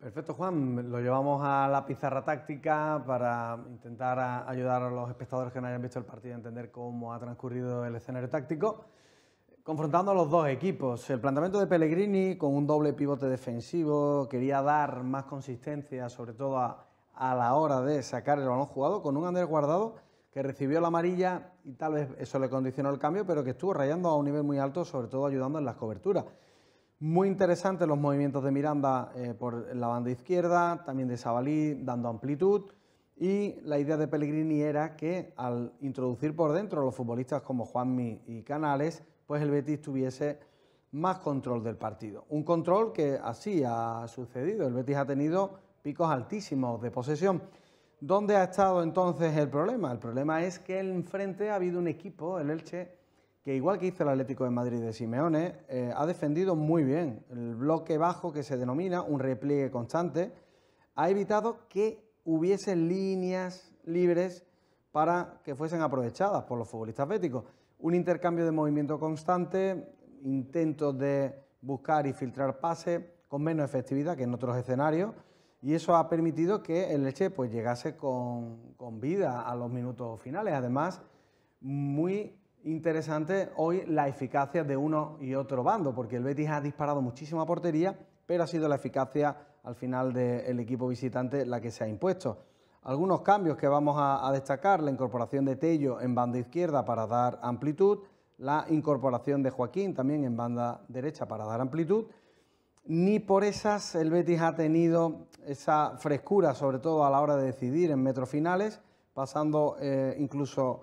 Perfecto, Juan. Lo llevamos a la pizarra táctica para intentar ayudar a los espectadores que no hayan visto el partido a entender cómo ha transcurrido el escenario táctico. Confrontando a los dos equipos, el planteamiento de Pellegrini con un doble pivote defensivo quería dar más consistencia, sobre todo a, a la hora de sacar el balón jugado, con un Ander Guardado que recibió la amarilla y tal vez eso le condicionó el cambio, pero que estuvo rayando a un nivel muy alto, sobre todo ayudando en las coberturas. Muy interesantes los movimientos de Miranda eh, por la banda izquierda, también de Sabalí dando amplitud. Y la idea de Pellegrini era que al introducir por dentro a los futbolistas como Juanmi y Canales, pues el Betis tuviese más control del partido. Un control que así ha sucedido. El Betis ha tenido picos altísimos de posesión. ¿Dónde ha estado entonces el problema? El problema es que enfrente ha habido un equipo, el Elche, que igual que hizo el Atlético de Madrid de Simeone, eh, ha defendido muy bien el bloque bajo que se denomina un repliegue constante, ha evitado que hubiese líneas libres para que fuesen aprovechadas por los futbolistas atléticos. Un intercambio de movimiento constante, intentos de buscar y filtrar pases con menos efectividad que en otros escenarios, y eso ha permitido que el Leche pues, llegase con, con vida a los minutos finales. Además, muy interesante hoy la eficacia de uno y otro bando, porque el Betis ha disparado muchísima portería, pero ha sido la eficacia al final del equipo visitante la que se ha impuesto. Algunos cambios que vamos a, destacar, la incorporación de Tello en banda izquierda para dar amplitud, la incorporación de Joaquín también en banda derecha para dar amplitud. Ni por esas el Betis ha tenido esa frescura, sobre todo a la hora de decidir en metros finales, pasando eh, incluso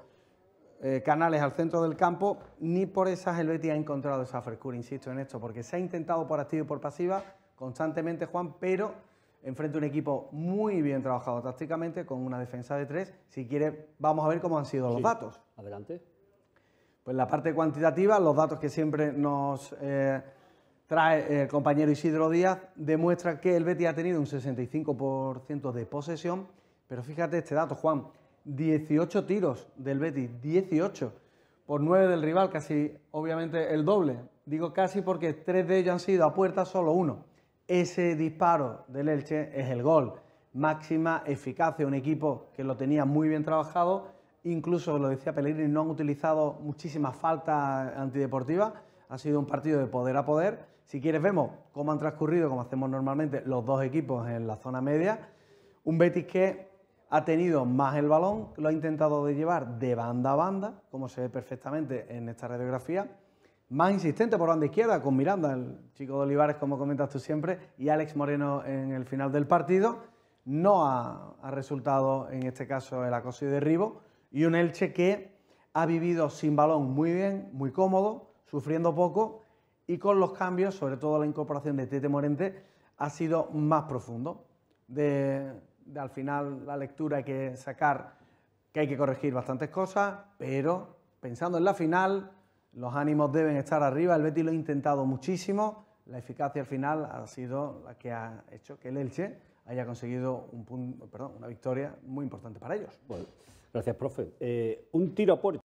eh, canales al centro del campo, ni por esas el Betis ha encontrado esa frescura, insisto en esto, porque se ha intentado por activo y por pasiva constantemente, Juan, pero enfrente a un equipo muy bien trabajado tácticamente, con una defensa de tres. Si quiere, vamos a ver cómo han sido los datos. Adelante. Pues la parte cuantitativa, los datos que siempre nos eh, trae el compañero Isidro Díaz, demuestra que el Betis ha tenido un 65% de posesión, pero fíjate este dato, Juan, 18 tiros del Betis, 18 por 9 del rival, casi obviamente el doble. Digo casi porque tres de ellos han sido a puerta, solo uno. Ese disparo del Elche es el gol. Máxima eficacia, un equipo que lo tenía muy bien trabajado, incluso lo decía Pellegrini, no han utilizado muchísimas faltas antideportivas, ha sido un partido de poder a poder. Si quieres vemos cómo han transcurrido, como hacemos normalmente, los dos equipos en la zona media. Un Betis que ha tenido más el balón, lo ha intentado de llevar de banda a banda, como se ve perfectamente en esta radiografía. Más insistente por banda izquierda con Miranda, el chico de Olivares, como comentas tú siempre, y Alex Moreno en el final del partido. No ha, resultado en este caso el acoso y derribo. Y un Elche que ha vivido sin balón muy bien, muy cómodo, sufriendo poco y con los cambios, sobre todo la incorporación de Tete Morente, ha sido más profundo. De, al final la lectura hay que sacar que hay que corregir bastantes cosas, pero pensando en la final, los ánimos deben estar arriba, el Betis lo ha intentado muchísimo, la eficacia al final ha sido la que ha hecho que el Elche haya conseguido un punto, una victoria muy importante para ellos. Bueno, gracias, profe. Eh, un tiro a